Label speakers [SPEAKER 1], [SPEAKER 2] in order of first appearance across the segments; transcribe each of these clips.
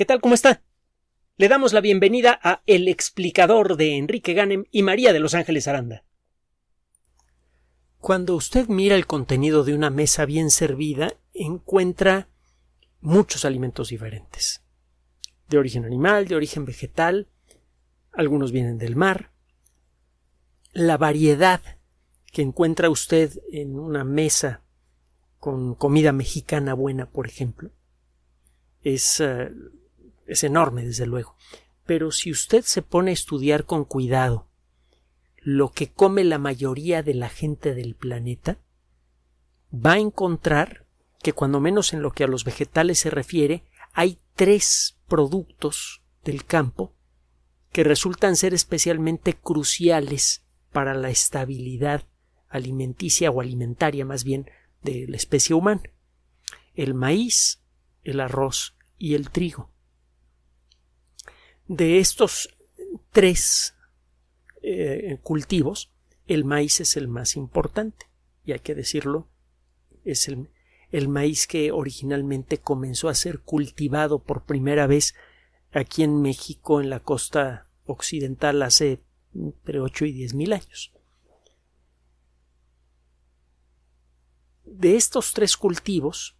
[SPEAKER 1] ¿Qué tal? ¿Cómo está? Le damos la bienvenida a El explicador de Enrique Ganem y María de Los Ángeles Aranda. Cuando usted mira el contenido de una mesa bien servida, encuentra muchos alimentos diferentes. De origen animal, de origen vegetal, algunos vienen del mar. La variedad que encuentra usted en una mesa con comida mexicana buena, por ejemplo, es eh, es enorme, desde luego. Pero si usted se pone a estudiar con cuidado lo que come la mayoría de la gente del planeta, va a encontrar que cuando menos en lo que a los vegetales se refiere, hay tres productos del campo que resultan ser especialmente cruciales para la estabilidad alimenticia o alimentaria más bien de la especie humana el maíz, el arroz y el trigo de estos tres eh, cultivos, el maíz es el más importante, y hay que decirlo, es el, el maíz que originalmente comenzó a ser cultivado por primera vez aquí en México, en la costa occidental, hace entre 8 y 10 mil años. De estos tres cultivos,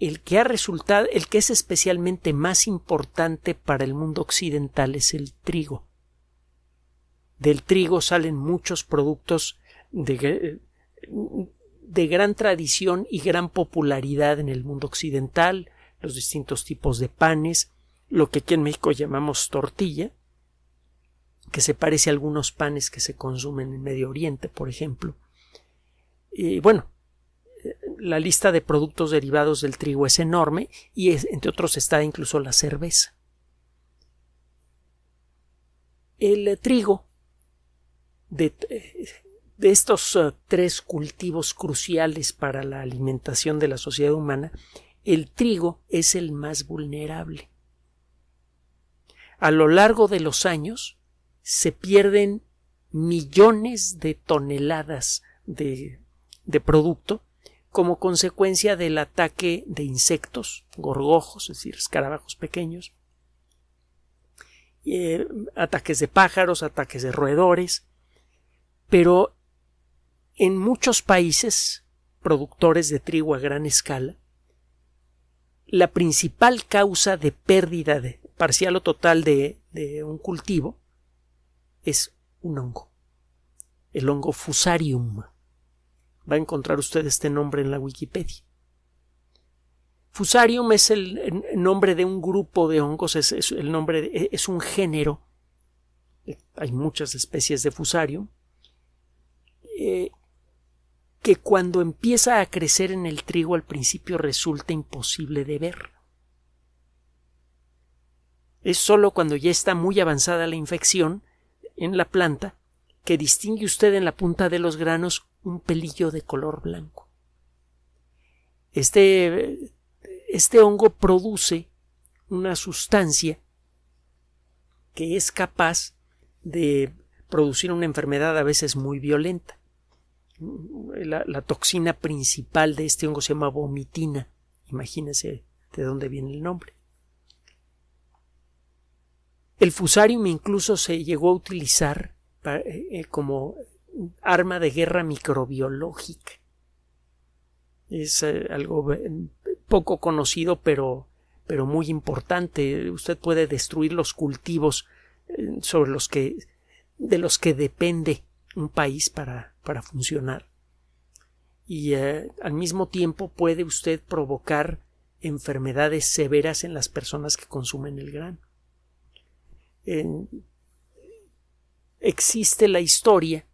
[SPEAKER 1] el que ha resultado, el que es especialmente más importante para el mundo occidental es el trigo. Del trigo salen muchos productos de, de gran tradición y gran popularidad en el mundo occidental, los distintos tipos de panes, lo que aquí en México llamamos tortilla, que se parece a algunos panes que se consumen en Medio Oriente, por ejemplo. Y bueno, la lista de productos derivados del trigo es enorme y entre otros está incluso la cerveza. El trigo de, eh, estos eh, tres cultivos cruciales para la alimentación de la sociedad humana, el trigo es el más vulnerable. A lo largo de los años se pierden millones de toneladas de, de producto como consecuencia del ataque de insectos, gorgojos, es decir, escarabajos pequeños, eh, ataques de pájaros, ataques de roedores, pero en muchos países productores de trigo a gran escala, la principal causa de pérdida de, parcial o total de, de un cultivo es un hongo, el hongo fusarium va a encontrar usted este nombre en la Wikipedia. Fusarium es el nombre de un grupo de hongos, es, el nombre es un género. Hay muchas especies de Fusarium. Eh, que cuando empieza a crecer en el trigo al principio resulta imposible de ver. Es solo cuando ya está muy avanzada la infección en la planta que distingue usted en la punta de los granos un pelillo de color blanco. Este, este hongo produce una sustancia que es capaz de producir una enfermedad a veces muy violenta. La, toxina principal de este hongo se llama vomitina. Imagínense de dónde viene el nombre. El fusarium incluso se llegó a utilizar eh, eh, como arma de guerra microbiológica. Es eh, algo poco conocido, pero, pero muy importante. Usted puede destruir los cultivos eh, sobre los que, de los que depende un país para, para funcionar. Y eh, al mismo tiempo puede usted provocar enfermedades severas en las personas que consumen el grano. existe la historia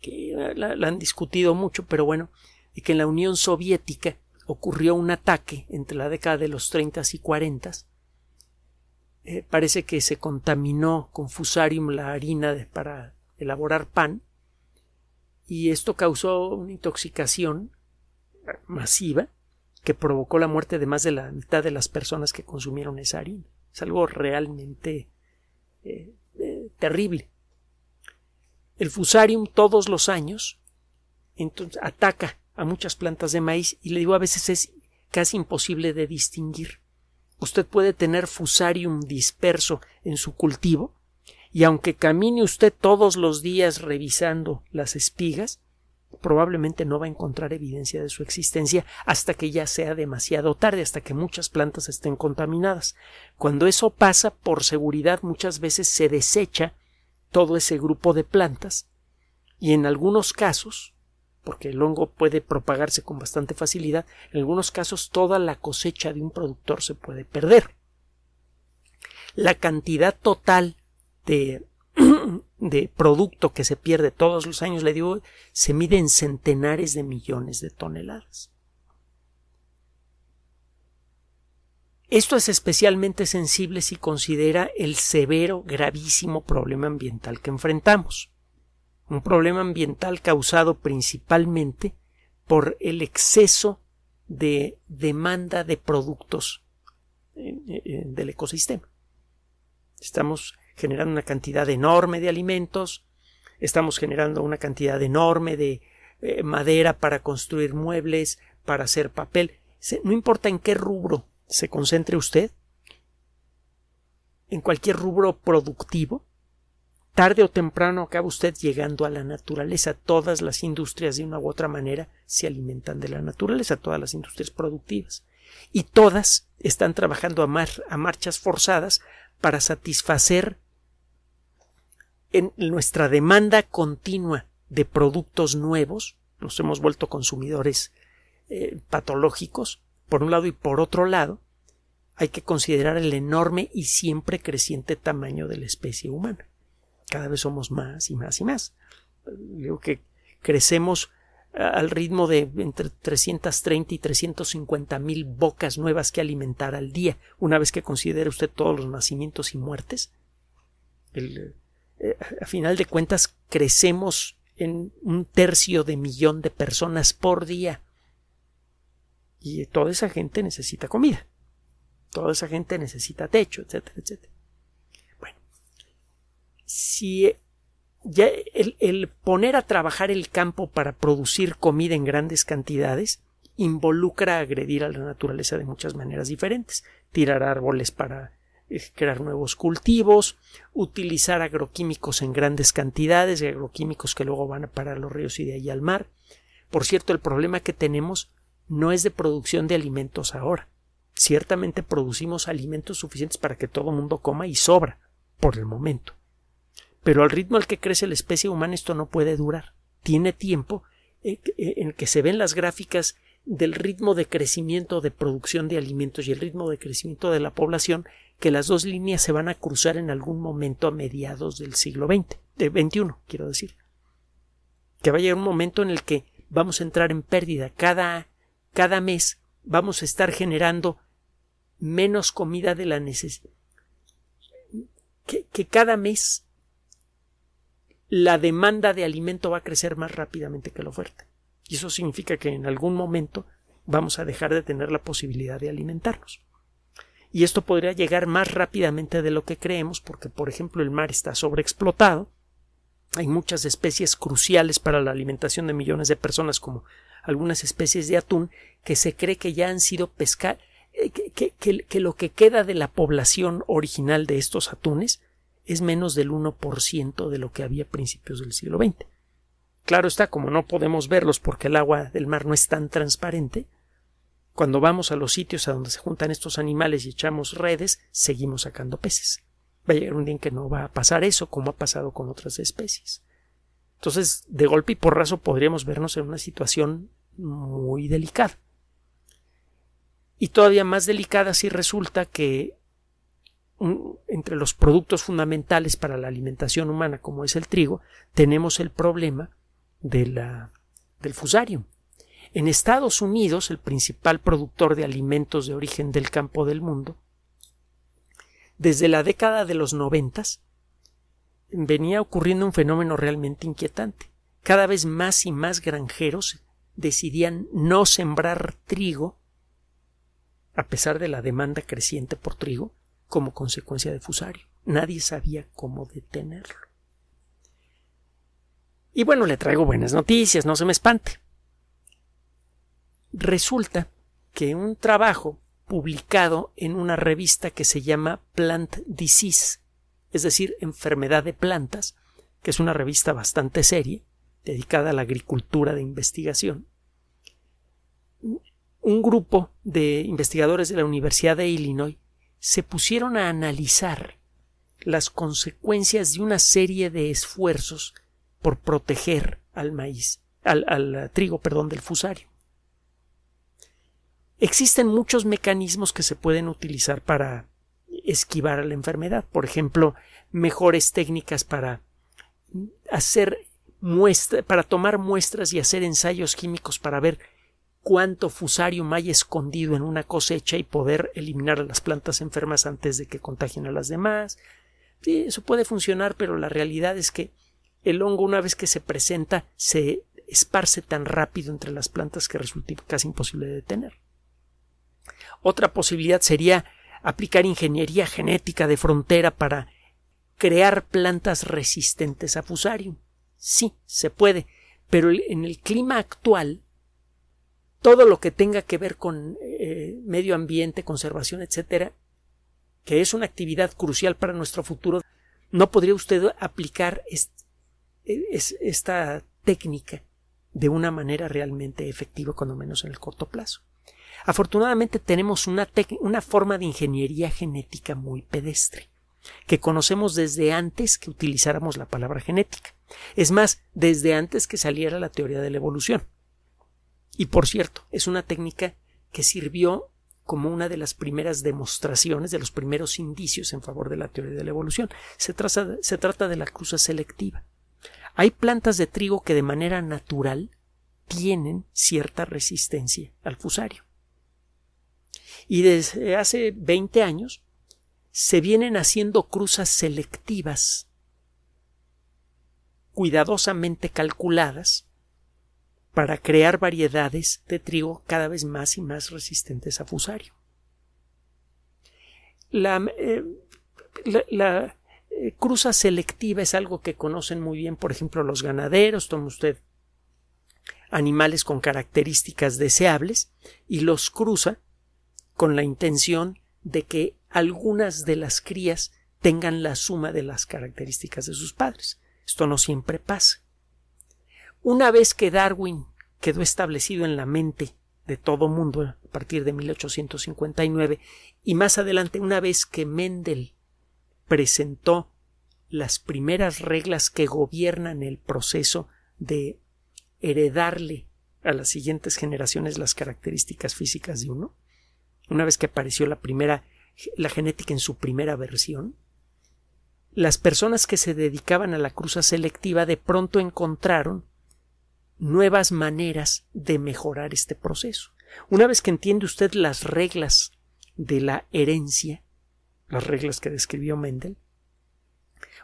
[SPEAKER 1] que la, han discutido mucho, pero bueno, y que en la Unión Soviética ocurrió un ataque entre la década de los 30 y 40. Eh, parece que se contaminó con fusarium la harina para elaborar pan y esto causó una intoxicación eh, masiva que provocó la muerte de más de la mitad de las personas que consumieron esa harina. Es algo realmente eh, terrible. El fusarium todos los años ataca a muchas plantas de maíz y le digo a veces es casi imposible de distinguir. Usted puede tener fusarium disperso en su cultivo y aunque camine usted todos los días revisando las espigas, probablemente no va a encontrar evidencia de su existencia hasta que ya sea demasiado tarde, hasta que muchas plantas estén contaminadas. Cuando eso pasa, por seguridad muchas veces se desecha todo ese grupo de plantas y en algunos casos, porque el hongo puede propagarse con bastante facilidad, en algunos casos toda la cosecha de un productor se puede perder. La cantidad total de, de producto que se pierde todos los años, le digo, se mide en centenares de millones de toneladas. Esto es especialmente sensible si considera el severo, gravísimo problema ambiental que enfrentamos. Un problema ambiental causado principalmente por el exceso de demanda de productos eh, eh, eh, del ecosistema. Estamos generando una cantidad enorme de alimentos, estamos generando una cantidad enorme de madera para construir muebles, para hacer papel, no importa en qué rubro se concentre usted en cualquier rubro productivo, tarde o temprano acaba usted llegando a la naturaleza. Todas las industrias de una u otra manera se alimentan de la naturaleza, todas las industrias productivas. Y todas están trabajando a, marchas forzadas para satisfacer en nuestra demanda continua de productos nuevos, nos hemos vuelto consumidores eh, patológicos, por un lado y por otro lado, hay que considerar el enorme y siempre creciente tamaño de la especie humana. Cada vez somos más y más y más. Eh, digo que crecemos eh, al ritmo de entre 330 y 350 mil bocas nuevas que alimentar al día, una vez que considere usted todos los nacimientos y muertes. Eh, a final de cuentas, crecemos en un tercio de millón de personas por día. Y toda esa gente necesita comida. Toda esa gente necesita techo, etcétera, etcétera. Bueno, si eh, el, el poner a trabajar el campo para producir comida en grandes cantidades involucra agredir a la naturaleza de muchas maneras diferentes. Tirar árboles para eh, crear nuevos cultivos, utilizar agroquímicos en grandes cantidades, agroquímicos que luego van a parar los ríos y de ahí al mar. Por cierto, el problema que tenemos no es de producción de alimentos ahora. Ciertamente producimos alimentos suficientes para que todo el mundo coma y sobra, por el momento. Pero al ritmo al que crece la especie humana esto no puede durar. Tiene tiempo eh, eh, en que se ven las gráficas del ritmo de crecimiento de producción de alimentos y el ritmo de crecimiento de la población, que las dos líneas se van a cruzar en algún momento a mediados del siglo XX, de XXI, quiero decir. Que vaya a un momento en el que vamos a entrar en pérdida. Cada cada mes vamos a estar generando menos comida de la necesidad. Que, cada mes la demanda de alimento va a crecer más rápidamente que la oferta. Y eso significa que en algún momento vamos a dejar de tener la posibilidad de alimentarnos. Y esto podría llegar más rápidamente de lo que creemos porque, por ejemplo, el mar está sobreexplotado, hay muchas especies cruciales para la alimentación de millones de personas como algunas especies de atún que se cree que ya han sido pescadas, eh, que, que, lo que queda de la población original de estos atunes es menos del 1% de lo que había a principios del siglo XX. Claro está, como no podemos verlos porque el agua del mar no es tan transparente, cuando vamos a los sitios a donde se juntan estos animales y echamos redes, seguimos sacando peces. Va a llegar un día en que no va a pasar eso, como ha pasado con otras especies. Entonces, de golpe y porrazo podríamos vernos en una situación muy delicada. Y todavía más delicada si resulta que mm, entre los productos fundamentales para la alimentación humana, como es el trigo, tenemos el problema de la, del fusarium. En Estados Unidos, el principal productor de alimentos de origen del campo del mundo, desde la década de los noventas venía ocurriendo un fenómeno realmente inquietante. Cada vez más y más granjeros decidían no sembrar trigo, a pesar de la demanda creciente por trigo, como consecuencia de Fusario. Nadie sabía cómo detenerlo. Y bueno, le traigo buenas noticias, no se me espante. Resulta que un trabajo publicado en una revista que se llama Plant Disease, es decir, enfermedad de plantas, que es una revista bastante seria, dedicada a la agricultura de investigación. Un grupo de investigadores de la Universidad de Illinois se pusieron a analizar las consecuencias de una serie de esfuerzos por proteger al maíz, al, trigo, perdón, del fusario. Existen muchos mecanismos que se pueden utilizar para esquivar la enfermedad. Por ejemplo, mejores técnicas para hacer para tomar muestras y hacer ensayos químicos para ver cuánto fusarium hay escondido en una cosecha y poder eliminar a las plantas enfermas antes de que contagien a las demás. Sí, eso puede funcionar, pero la realidad es que el hongo una vez que se presenta se esparce tan rápido entre las plantas que resulta casi imposible de detener. Otra posibilidad sería aplicar ingeniería genética de frontera para crear plantas resistentes a fusarium. Sí, se puede, pero en el clima actual, todo lo que tenga que ver con eh, medio ambiente, conservación, etcétera, que es una actividad crucial para nuestro futuro, no podría usted aplicar e, esta técnica de una manera realmente efectiva, cuando menos en el corto plazo. Afortunadamente tenemos una forma de ingeniería genética muy pedestre que conocemos desde antes que utilizáramos la palabra genética. Es más, desde antes que saliera la teoría de la evolución. Y por cierto, es una técnica que sirvió como una de las primeras demostraciones, de los primeros indicios en favor de la teoría de la evolución. Se, trata de la cruza selectiva. Hay plantas de trigo que de manera natural tienen cierta resistencia al fusario. Y desde hace 20 años se vienen haciendo cruzas selectivas, cuidadosamente calculadas, para crear variedades de trigo cada vez más y más resistentes a fusario. La, eh, eh, cruza selectiva es algo que conocen muy bien, por ejemplo, los ganaderos, toma usted animales con características deseables y los cruza con la intención de que algunas de las crías tengan la suma de las características de sus padres. Esto no siempre pasa. Una vez que Darwin quedó establecido en la mente de todo mundo a partir de 1859 y más adelante una vez que Mendel presentó las primeras reglas que gobiernan el proceso de heredarle a las siguientes generaciones las características físicas de uno, una vez que apareció la primera la genética en su primera versión, las personas que se dedicaban a la cruza selectiva de pronto encontraron nuevas maneras de mejorar este proceso. Una vez que entiende usted las reglas de la herencia, las reglas que describió Mendel,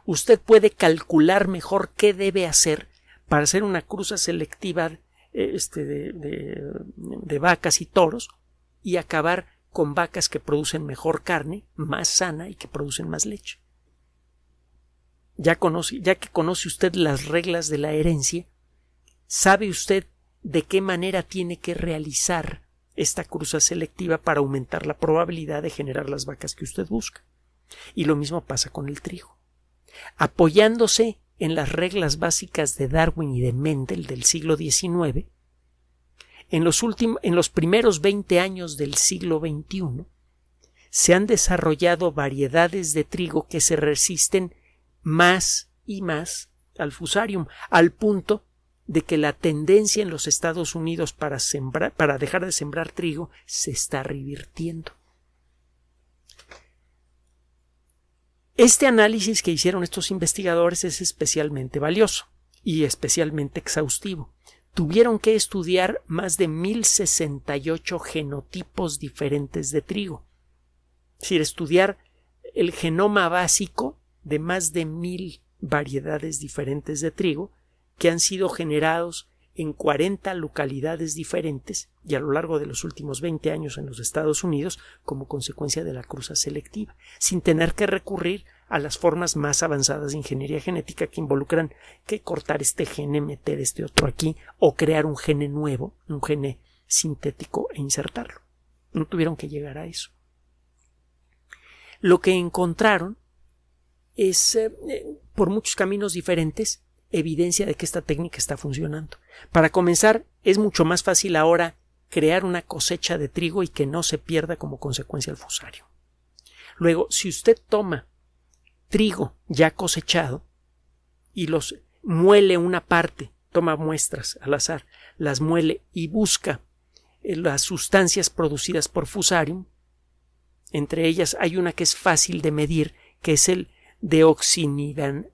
[SPEAKER 1] usted puede calcular mejor qué debe hacer para hacer una cruza selectiva eh, este, de, de vacas y toros y acabar con vacas que producen mejor carne, más sana y que producen más leche. Ya, conoce, ya que conoce usted las reglas de la herencia, sabe usted de qué manera tiene que realizar esta cruza selectiva para aumentar la probabilidad de generar las vacas que usted busca. Y lo mismo pasa con el trigo. Apoyándose en las reglas básicas de Darwin y de Mendel del siglo XIX, en los, primeros 20 años del siglo XXI se han desarrollado variedades de trigo que se resisten más y más al fusarium, al punto de que la tendencia en los Estados Unidos para, sembrar, para dejar de sembrar trigo se está revirtiendo. Este análisis que hicieron estos investigadores es especialmente valioso y especialmente exhaustivo tuvieron que estudiar más de 1068 genotipos diferentes de trigo. Es decir, estudiar el genoma básico de más de mil variedades diferentes de trigo que han sido generados en 40 localidades diferentes y a lo largo de los últimos 20 años en los Estados Unidos como consecuencia de la cruza selectiva, sin tener que recurrir a las formas más avanzadas de ingeniería genética que involucran que cortar este gene, meter este otro aquí o crear un gene nuevo, un gene sintético e insertarlo. No tuvieron que llegar a eso. Lo que encontraron es, eh, por muchos caminos diferentes, evidencia de que esta técnica está funcionando. Para comenzar, es mucho más fácil ahora crear una cosecha de trigo y que no se pierda como consecuencia el fusario. Luego, si usted toma trigo ya cosechado y los muele una parte, toma muestras al azar, las muele y busca eh, las sustancias producidas por Fusarium. Entre ellas hay una que es fácil de medir, que es el desoxinivalenol.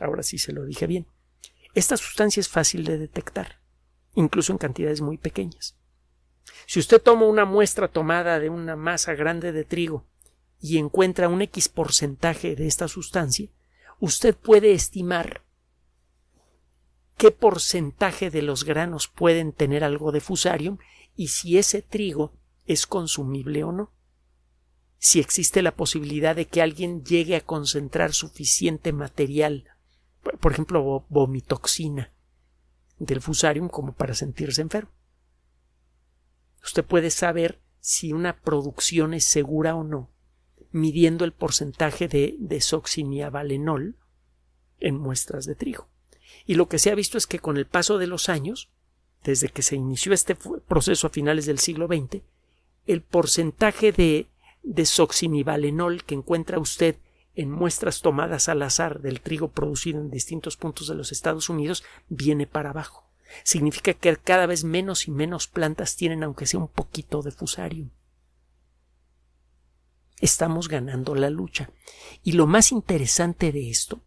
[SPEAKER 1] Ahora sí se lo dije bien. Esta sustancia es fácil de detectar, incluso en cantidades muy pequeñas. Si usted toma una muestra tomada de una masa grande de trigo y encuentra un X porcentaje de esta sustancia, usted puede estimar qué porcentaje de los granos pueden tener algo de fusarium y si ese trigo es consumible o no. Si existe la posibilidad de que alguien llegue a concentrar suficiente material, por ejemplo, vomitoxina del fusarium como para sentirse enfermo. Usted puede saber si una producción es segura o no, midiendo el porcentaje de desoxinibalenol en muestras de trigo. Y lo que se ha visto es que con el paso de los años, desde que se inició este proceso a finales del siglo XX, el porcentaje de desoxinibalenol que encuentra usted en muestras tomadas al azar del trigo producido en distintos puntos de los Estados Unidos viene para abajo significa que cada vez menos y menos plantas tienen aunque sea un poquito de fusario. Estamos ganando la lucha. Y lo más interesante de esto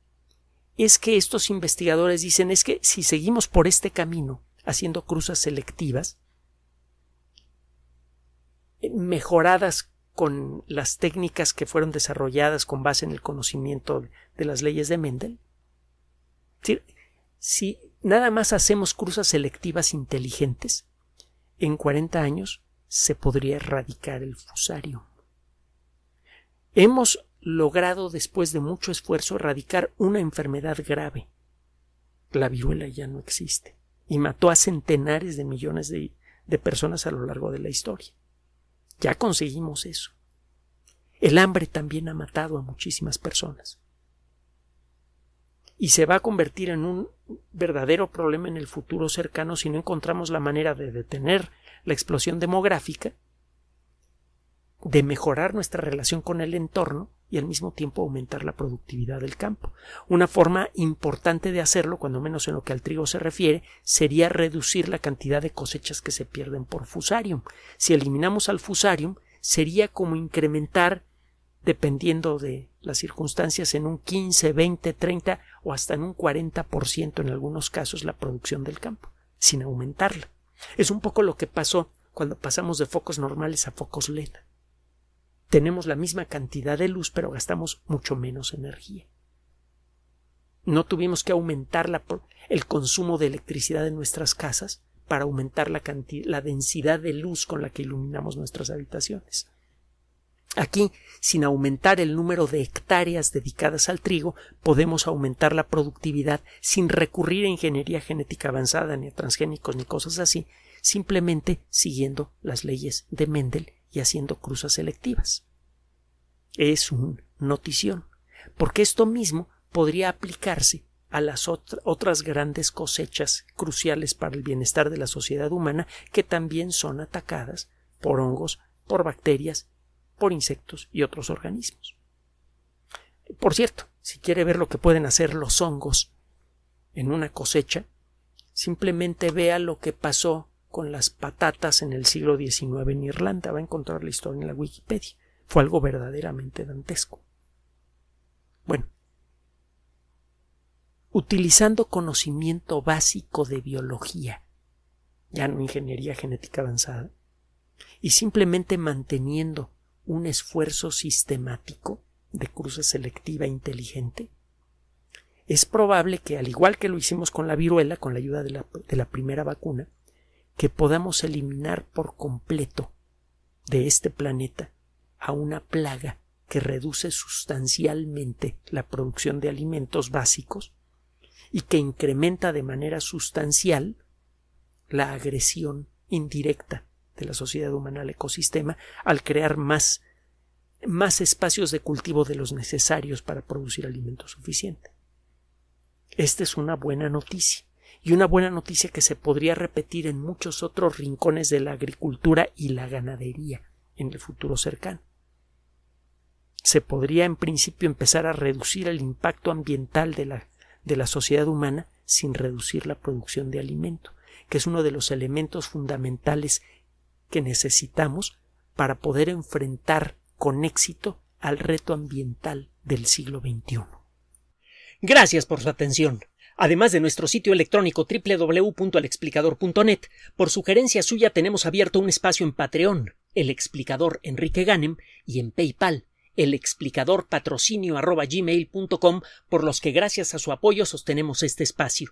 [SPEAKER 1] es que estos investigadores dicen es que si seguimos por este camino, haciendo cruzas selectivas, mejoradas con las técnicas que fueron desarrolladas con base en el conocimiento de las leyes de Mendel, si nada más hacemos cruzas selectivas inteligentes, en 40 años se podría erradicar el fusario. Hemos logrado, después de mucho esfuerzo, erradicar una enfermedad grave. La viruela ya no existe y mató a centenares de millones de, de personas a lo largo de la historia. Ya conseguimos eso. El hambre también ha matado a muchísimas personas y se va a convertir en un verdadero problema en el futuro cercano si no encontramos la manera de detener la explosión demográfica, de mejorar nuestra relación con el entorno y al mismo tiempo aumentar la productividad del campo. Una forma importante de hacerlo, cuando menos en lo que al trigo se refiere, sería reducir la cantidad de cosechas que se pierden por fusarium. Si eliminamos al fusarium, sería como incrementar, dependiendo de las circunstancias en un 15, 20, 30 o hasta en un 40% en algunos casos la producción del campo, sin aumentarla. Es un poco lo que pasó cuando pasamos de focos normales a focos LED. Tenemos la misma cantidad de luz, pero gastamos mucho menos energía. No tuvimos que aumentar la, el consumo de electricidad en nuestras casas para aumentar la densidad de luz con la que iluminamos nuestras habitaciones. Aquí, sin aumentar el número de hectáreas dedicadas al trigo, podemos aumentar la productividad sin recurrir a ingeniería genética avanzada, ni a transgénicos, ni cosas así, simplemente siguiendo las leyes de Mendel y haciendo cruzas selectivas. Es un notición, porque esto mismo podría aplicarse a las otras grandes cosechas cruciales para el bienestar de la sociedad humana que también son atacadas por hongos, por bacterias por insectos y otros organismos. Por cierto, si quiere ver lo que pueden hacer los hongos en una cosecha, simplemente vea lo que pasó con las patatas en el siglo XIX en Irlanda. Va a encontrar la historia en la Wikipedia. Fue algo verdaderamente dantesco. Bueno, utilizando conocimiento básico de biología, ya no ingeniería genética avanzada, y simplemente manteniendo un esfuerzo sistemático de cruza selectiva inteligente, es probable que, al igual que lo hicimos con la viruela, con la ayuda de la, de la primera vacuna, que podamos eliminar por completo de este planeta a una plaga que reduce sustancialmente la producción de alimentos básicos y que incrementa de manera sustancial la agresión indirecta de la sociedad humana al ecosistema al crear más, más espacios de cultivo de los necesarios para producir alimento suficiente. Esta es una buena noticia y una buena noticia que se podría repetir en muchos otros rincones de la agricultura y la ganadería en el futuro cercano. Se podría en principio empezar a reducir el impacto ambiental de la, de la sociedad humana sin reducir la producción de alimento, que es uno de los elementos fundamentales que necesitamos para poder enfrentar con éxito al reto ambiental del siglo XXI. Gracias por su atención. Además de nuestro sitio electrónico www.alexplicador.net, por sugerencia suya tenemos abierto un espacio en Patreon, el explicador Enrique Ganem, y en PayPal, el explicador patrocinio por los que gracias a su apoyo sostenemos este espacio.